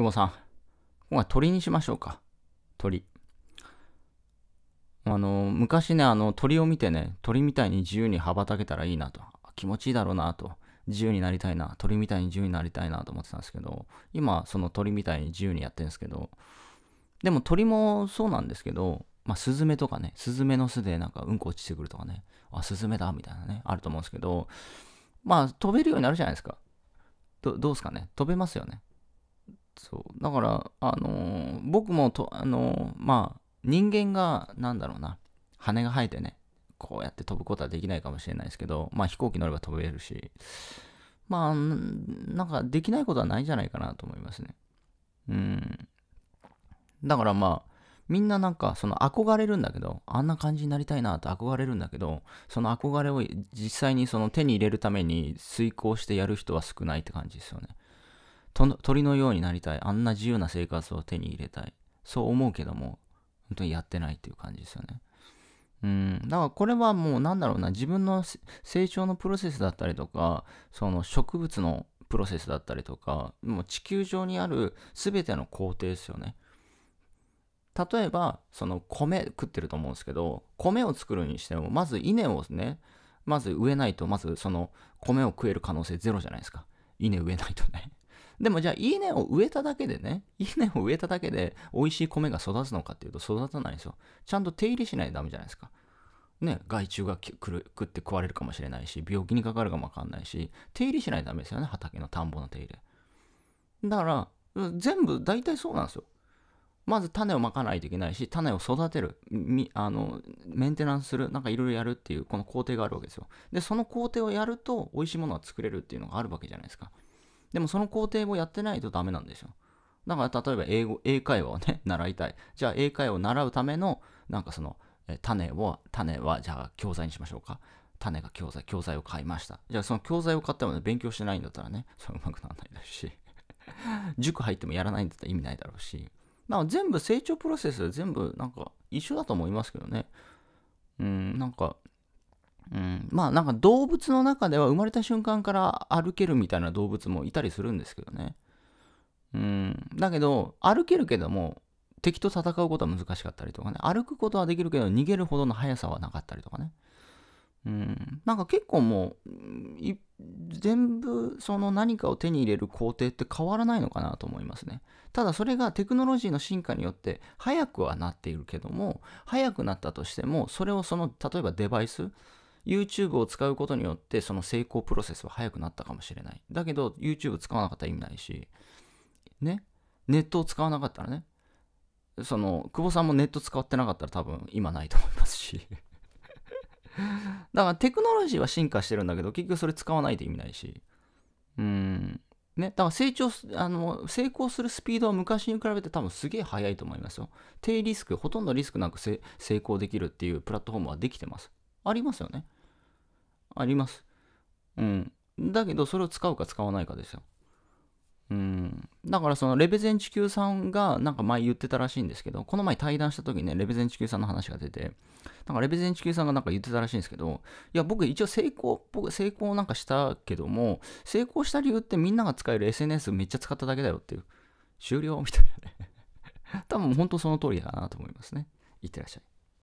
久保さん。今回鳥にしましょうか。鳥。あの、昔ね、あの、鳥を見てね、鳥みたいに自由に羽ばたけたらいいなと。気持ちいいだろうなと。自由になりたいな。鳥みたいに自由になりたいなと思ってたんですけど、今、その鳥みたいに自由にやってるんですけど、でも鳥もそうなんですけど、まあ、スズメとかね、スズメの巣でなんかうんこ落ちてくるとかね、あ、スズメだみたいなね、あると思うんですけど、まあ、飛べるようになるじゃないですか。ど、どうすかね飛べますよね。そうだからあのー、僕もとあのー、まあ人間がなんだろうな羽が生えてねこうやって飛ぶことはできないかもしれないですけどまあ飛行機乗れば飛べるしまあなんかできないことはないんじゃないかなと思いますねうんだからまあみんななんかその憧れるんだけどあんな感じになりたいなって憧れるんだけどその憧れを実際にその手に入れるために遂行してやる人は少ないって感じですよね鳥のようになりたい。あんな自由な生活を手に入れたい。そう思うけども、本当にやってないっていう感じですよね。うん、だからこれはもうなんだろうな、自分の成長のプロセスだったりとか、その植物のプロセスだったりとか、もう地球上にある全ての工程ですよね。例えば、その米食ってると思うんですけど、米を作るにしても、まず稲をね、まず植えないと、まずその米を食える可能性ゼロじゃないですか。稲植えないとねでもじゃあ稲を植えただけでね、稲を植えただけで美味しい米が育つのかっていうと育たないんですよ。ちゃんと手入れしないとダメじゃないですか。ね、害虫が食って食われるかもしれないし、病気にかかるかもわかんないし、手入れしないとダメですよね、畑の田んぼの手入れ。だから、全部大体そうなんですよ。まず種をまかないといけないし、種を育てる、あのメンテナンスする、なんかいろいろやるっていう、この工程があるわけですよ。で、その工程をやると、美味しいものは作れるっていうのがあるわけじゃないですか。でもその工程をやってないとダメなんですよ。だから例えば英語、英会話をね、習いたい。じゃあ英会話を習うための、なんかその、え種を、種はじゃあ教材にしましょうか。種が教材、教材を買いました。じゃあその教材を買っても、ね、勉強してないんだったらね、それうまくならないだろうし、塾入ってもやらないんだったら意味ないだろうし、なあ全部成長プロセス全部なんか一緒だと思いますけどね。うん、なんかうん、まあなんか動物の中では生まれた瞬間から歩けるみたいな動物もいたりするんですけどね。うん、だけど歩けるけども敵と戦うことは難しかったりとかね歩くことはできるけど逃げるほどの速さはなかったりとかね。うん、なんか結構もう全部その何かを手に入れる工程って変わらないのかなと思いますね。ただそれがテクノロジーの進化によって早くはなっているけども早くなったとしてもそれをその例えばデバイス YouTube を使うことによってその成功プロセスは早くなったかもしれない。だけど YouTube 使わなかったら意味ないし、ね、ネットを使わなかったらね、その、久保さんもネット使ってなかったら多分今ないと思いますし だからテクノロジーは進化してるんだけど、結局それ使わないと意味ないし。うん。ね、だから成長あの、成功するスピードは昔に比べて多分すげえ速いと思いますよ。低リスク、ほとんどリスクなく成功できるっていうプラットフォームはできてます。ありますよね。あります。うん。だけど、それを使うか使わないかですよ。うん。だから、そのレベゼン地球さんが、なんか前言ってたらしいんですけど、この前対談した時にね、レベゼン地球さんの話が出て、なんかレベゼン地球さんがなんか言ってたらしいんですけど、いや、僕一応成功、僕成功なんかしたけども、成功した理由ってみんなが使える SNS めっちゃ使っただけだよっていう。終了みたいなね。多分本当その通りだなと思いますね。いってらっしゃい。